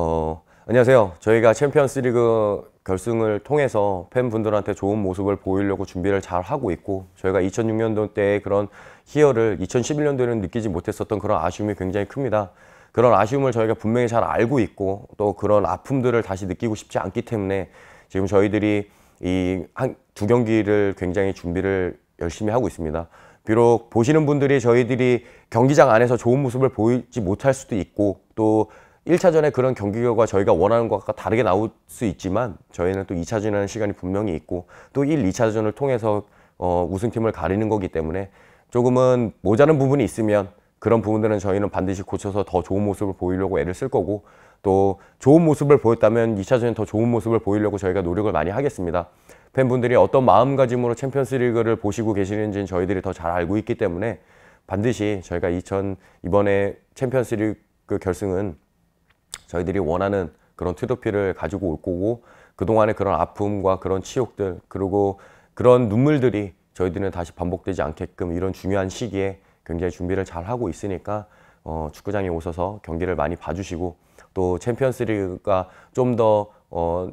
어, 안녕하세요. 저희가 챔피언스리그 결승을 통해서 팬분들한테 좋은 모습을 보이려고 준비를 잘 하고 있고 저희가 2006년도 때 그런 희열을 2011년도에는 느끼지 못했었던 그런 아쉬움이 굉장히 큽니다. 그런 아쉬움을 저희가 분명히 잘 알고 있고 또 그런 아픔들을 다시 느끼고 싶지 않기 때문에 지금 저희들이 이한두 경기를 굉장히 준비를 열심히 하고 있습니다. 비록 보시는 분들이 저희들이 경기장 안에서 좋은 모습을 보이지 못할 수도 있고 또 1차전에 그런 경기 결과 저희가 원하는 것과 다르게 나올 수 있지만 저희는 또 2차전이라는 시간이 분명히 있고 또 1, 2차전을 통해서 어, 우승팀을 가리는 거기 때문에 조금은 모자른 부분이 있으면 그런 부분들은 저희는 반드시 고쳐서 더 좋은 모습을 보이려고 애를 쓸 거고 또 좋은 모습을 보였다면 2차전에 더 좋은 모습을 보이려고 저희가 노력을 많이 하겠습니다. 팬분들이 어떤 마음가짐으로 챔피언스리그를 보시고 계시는지는 저희들이 더 잘 알고 있기 때문에 반드시 저희가 2000 이번에 챔피언스리그 결승은 저희들이 원하는 그런 트로피를 가지고 올 거고 그동안의 그런 아픔과 그런 치욕들 그리고 그런 눈물들이 저희들은 다시 반복되지 않게끔 이런 중요한 시기에 굉장히 준비를 잘 하고 있으니까 어, 축구장에 오셔서 경기를 많이 봐주시고 또 챔피언스리그가 좀 더 어,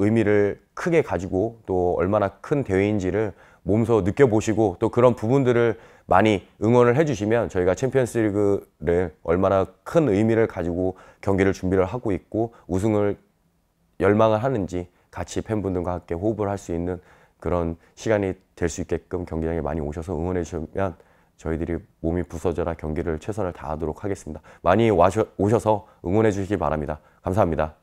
의미를 크게 가지고 또 얼마나 큰 대회인지를 몸소 느껴보시고 또 그런 부분들을 많이 응원을 해주시면 저희가 챔피언스리그를 얼마나 큰 의미를 가지고 경기를 준비를 하고 있고 우승을 열망을 하는지 같이 팬분들과 함께 호흡을 할 수 있는 그런 시간이 될 수 있게끔 경기장에 많이 오셔서 응원해 주시면 저희들이 몸이 부서져라 경기를 최선을 다하도록 하겠습니다. 많이 와셔, 오셔서 응원해 주시기 바랍니다. 감사합니다.